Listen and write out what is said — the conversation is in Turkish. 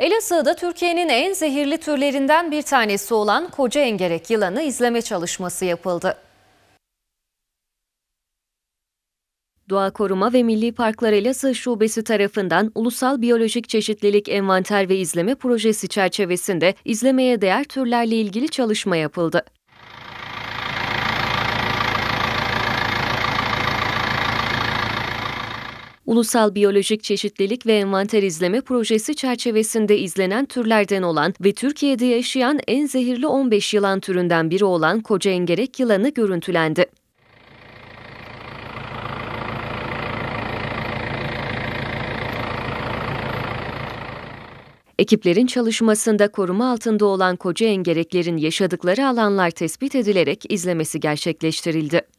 Elazığ'da Türkiye'nin en zehirli türlerinden bir tanesi olan koca engerek yılanı izleme çalışması yapıldı. Doğa Koruma ve Milli Parklar Elazığ Şubesi tarafından Ulusal Biyolojik Çeşitlilik Envanter ve İzleme Projesi çerçevesinde izlemeye değer türlerle ilgili çalışma yapıldı. Ulusal Biyolojik Çeşitlilik ve Envanter İzleme Projesi çerçevesinde izlenen türlerden olan ve Türkiye'de yaşayan en zehirli 15 yılan türünden biri olan koca engerek yılanı görüntülendi. Ekiplerin çalışmasında koruma altında olan koca engereklerin yaşadıkları alanlar tespit edilerek izlemesi gerçekleştirildi.